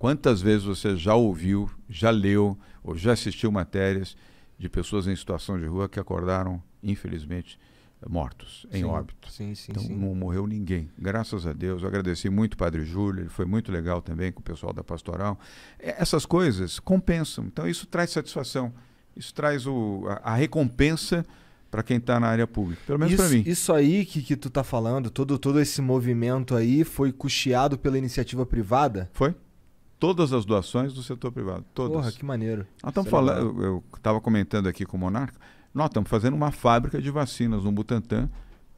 Quantas vezes você já ouviu, já leu ou já assistiu matérias de pessoas em situação de rua que acordaram, infelizmente, mortos, em sim, óbito. Sim, sim, então não morreu ninguém. Graças a Deus. Eu agradeci muito o Padre Júlio, ele foi muito legal também com o pessoal da pastoral. Essas coisas compensam. Então isso traz satisfação. Isso traz o, a, a recompensa para quem está na área pública, pelo menos para mim. Isso aí que, que tu está falando, todo, todo esse movimento aí foi custeado pela iniciativa privada? Foi todas as doações do setor privado. Todas. Porra, que maneiro. Nós estamos é falando, eu estava comentando aqui com o Monarca, nós estamos fazendo uma fábrica de vacinas no Butantan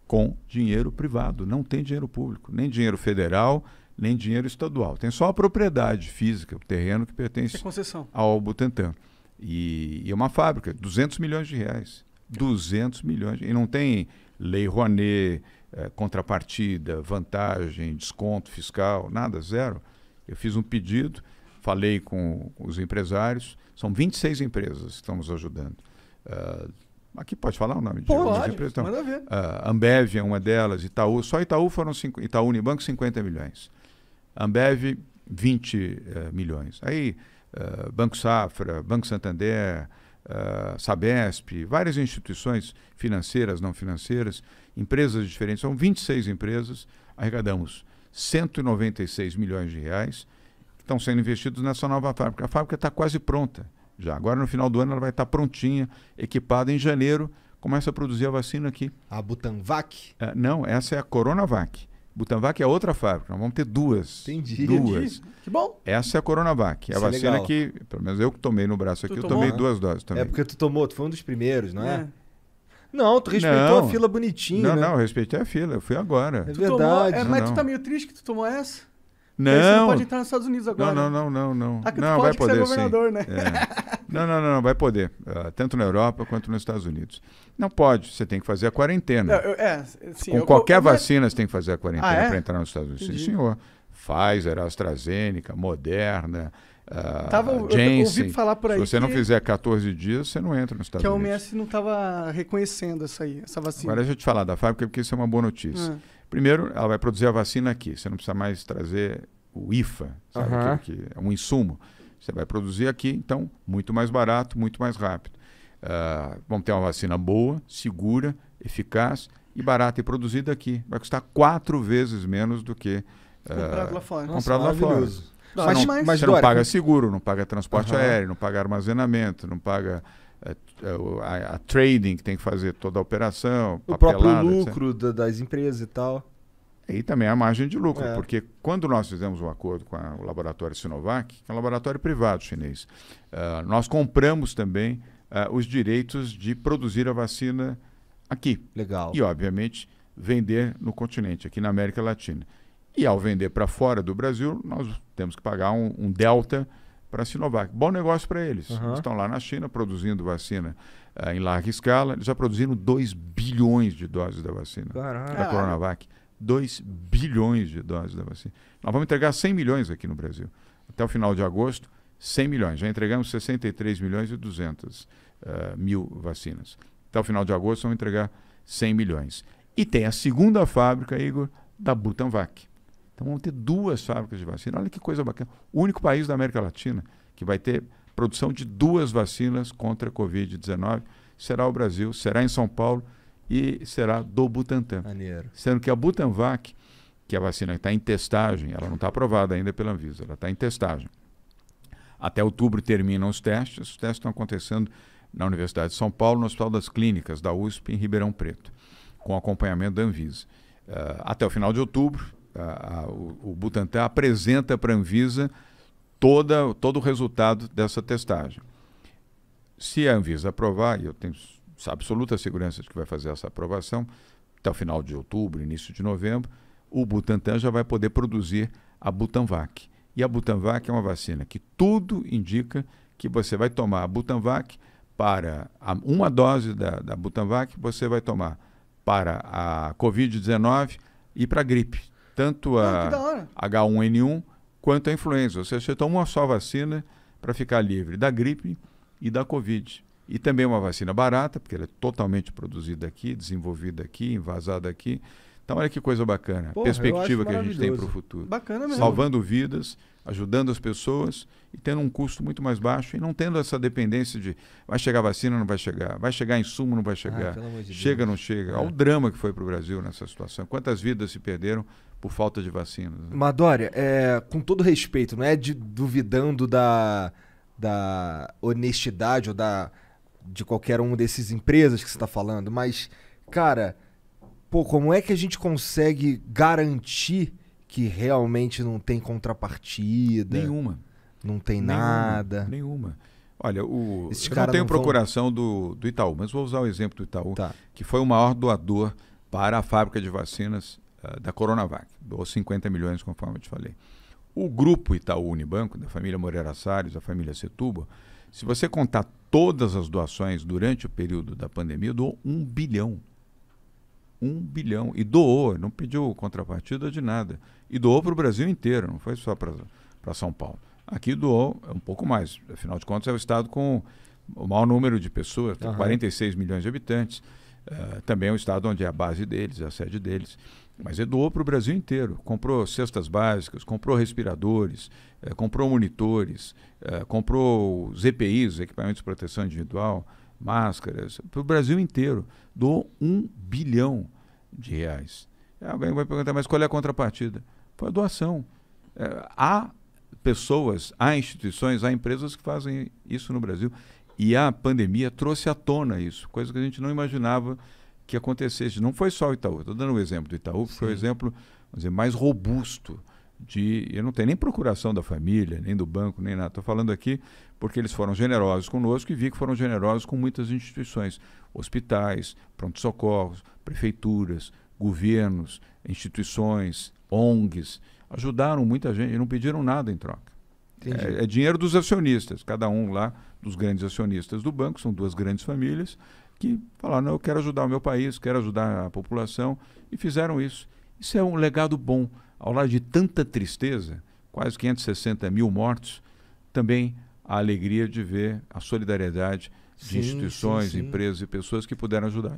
com dinheiro privado. Não tem dinheiro público, nem dinheiro federal, nem dinheiro estadual. Tem só a propriedade física, o terreno que pertence é ao Butantan. E, é uma fábrica, 200 milhões de reais. 200 milhões. E não tem lei Rouanet, eh, contrapartida, vantagem, desconto fiscal, nada, zero. Eu fiz um pedido, falei com os empresários, são 26 empresas que estamos ajudando. Uh, aqui pode falar o nome de pode, empresas? Então, manda ver. Uh, Ambev é uma delas, Itaú, só Itaú foram cinco, Itaú Unibanco 50 milhões. Ambev 20 uh, eh, milhões. Aí ah, Banco Safra, Banco Santander, Uh, Sabesp, várias instituições financeiras, não financeiras, empresas diferentes. São 26 empresas, arrecadamos 196 milhões de reais estão sendo investidos nessa nova fábrica. A fábrica está quase pronta já. Agora, no final do ano, ela vai estar prontinha, equipada. Em janeiro, começa a produzir a vacina aqui. A Butanvac? É, não, essa é a Coronavac. Butanvac é outra fábrica. Nós vamos ter duas. Entendi. Duas. Entendi. Que bom. Essa é a Coronavac. É a é vacina que, pelo menos eu que tomei no braço tu aqui, tomou? eu tomei duas doses é também. É porque tu tomou, tu foi um dos primeiros, não é? é. Não, tu respeitou não. a fila bonitinho. Não, né? não, eu respeitei a fila, eu fui agora. É tu verdade. Tomou... É, mas não, tu tá meio triste que tu tomou essa? Não. Você não pode entrar nos Estados Unidos agora. Não, não, não, não. Não, ah, não vai é poder, é governador, sim. Né? É. Não, não, não, vai poder. Uh, tanto na Europa quanto nos Estados Unidos. Não pode, você tem que fazer a quarentena. Eu, é, sim, Com eu, qualquer eu, vacina você tem que fazer a quarentena ah, é? para entrar nos Estados Unidos. Entendi. Sim, senhor. Pfizer, AstraZeneca, Moderna, Uh, tava, Jensen, falar por aí. Se você não fizer 14 dias, você não entra nos Estados Unidos. Que a OMS não estava reconhecendo essa, aí, essa vacina. Agora deixa eu te falar da fábrica, porque isso é uma boa notícia. Ah. Primeiro, ela vai produzir a vacina aqui. Você não precisa mais trazer o IFA, sabe? Uh -huh. que, que é um insumo. Você vai produzir aqui, então, muito mais barato, muito mais rápido. Uh, vamos ter uma vacina boa, segura, eficaz e barata e produzida aqui. Vai custar quatro vezes menos do que. Uh, comprado lá fora. comprado lá fora. Não, mas, não, mas, você não paga seguro, não paga transporte aéreo, não paga armazenamento, não paga a, é, é, a, a, trading que tem que fazer toda a operação, o próprio lucro da, das empresas e tal. E também a margem de lucro, é. porque quando nós fizemos um acordo com a, o laboratório Sinovac, que é um laboratório privado chinês, uh, nós compramos também uh, os direitos de produzir a vacina aqui. Legal. E, obviamente, vender no continente, aqui na América Latina. E ao vender para fora do Brasil, nós temos que pagar um, um delta para a Sinovac. Bom negócio para eles. Uhum. Eles estão lá na China produzindo vacina uh, em larga escala. Eles já produziram 2 bilhões de doses da vacina Caralho. da Coronavac. 2 bilhões de doses da vacina. Nós vamos entregar 100 milhões aqui no Brasil. Até o final de agosto, 100 milhões. Já entregamos 63 milhões e 200 uh, eh, mil vacinas. Até o final de agosto, vamos entregar 100 milhões. E tem a segunda fábrica, Igor, da Butanvac. Então vamos ter duas fábricas de vacina. Olha que coisa bacana. O único país da América Latina que vai ter produção de duas vacinas contra a Covid-19 será o Brasil, será em São Paulo e será do Butantan. Maneiro. Sendo que a Butanvac, que é a vacina que está em testagem, ela não está aprovada ainda pela Anvisa, ela está em testagem. Até outubro terminam os testes, os testes estão acontecendo na Universidade de São Paulo, no Hospital das Clínicas da USP, em Ribeirão Preto, com acompanhamento da Anvisa. Uh, até o final de outubro, a, o, o Butantan apresenta para a Anvisa toda, todo o resultado dessa testagem. Se a Anvisa aprovar, e eu tenho absoluta segurança de que vai fazer essa aprovação, até o final de outubro, início de novembro, o Butantan já vai poder produzir a Butanvac. E a Butanvac é uma vacina que tudo indica que você vai tomar a Butanvac para a, uma dose da, da Butanvac, você vai tomar para a Covid-19 e para a gripe tanto ah, a ah, H1N1 quanto a influenza. Ou seja, você toma uma só vacina para ficar livre da gripe e da Covid. E também uma vacina barata, porque ela é totalmente produzida aqui, desenvolvida aqui, envasada aqui. Então, olha que coisa bacana, Porra, perspectiva que a gente tem para o futuro. Bacana mesmo. Salvando vidas ajudando as pessoas e tendo um custo muito mais baixo e não tendo essa dependência de vai chegar vacina não vai chegar, vai chegar insumo não vai chegar, Ai, de chega ou não chega. É. Olha o drama que foi para o Brasil nessa situação. Quantas vidas se perderam por falta de vacinas? Né? Madória, é, com todo respeito, não é de, duvidando da, da honestidade ou da de qualquer uma dessas empresas que você está falando, mas, cara, pô, como é que a gente consegue garantir que realmente não tem contrapartida. Nenhuma. Não tem nenhuma, nada. Nenhuma. Olha, o, Esse eu não tenho não procuração vão... do, do Itaú, mas vou usar o exemplo do Itaú, tá. que foi o maior doador para a fábrica de vacinas uh, da Coronavac. Doou 50 milhões, conforme eu te falei. O grupo Itaú Unibanco, da família Moreira Salles, da família Setúbal, se você contar todas as doações durante o período da pandemia, doou um bilhão um bilhão e doou, não pediu contrapartida de nada. E doou para o Brasil inteiro, não foi só para São Paulo. Aqui doou um pouco mais, afinal de contas é o estado com o maior número de pessoas, uhum. 46 milhões de habitantes. Uh, também é um estado onde é a base deles, é a sede deles. Mas ele doou para o Brasil inteiro. Comprou cestas básicas, comprou respiradores, eh, comprou monitores, eh, comprou os EPIs, equipamentos de proteção individual, máscaras, para o Brasil inteiro. Dou um bilhão de reais. Alguém vai perguntar, mas qual é a contrapartida? Foi a doação. É, há pessoas, há instituições, há empresas que fazem isso no Brasil. E a pandemia trouxe à tona isso, coisa que a gente não imaginava que acontecesse. Não foi só o Itaú. Estou dando o um exemplo do Itaú, Sim. foi o um exemplo dizer, mais robusto de. Eu não tenho nem procuração da família, nem do banco, nem nada. Estou falando aqui porque eles foram generosos conosco e vi que foram generosos com muitas instituições: hospitais, pronto-socorros, prefeituras, governos, instituições, ONGs. Ajudaram muita gente e não pediram nada em troca. É, é, dinheiro dos acionistas, cada um lá dos grandes acionistas do banco, são duas grandes famílias, que falaram: não, eu quero ajudar o meu país, quero ajudar a população, e fizeram isso. Isso é um legado bom. Ao lado de tanta tristeza, quase 560 mil mortos, também a alegria de ver a solidariedade de instituições, empresas e pessoas que puderam ajudar.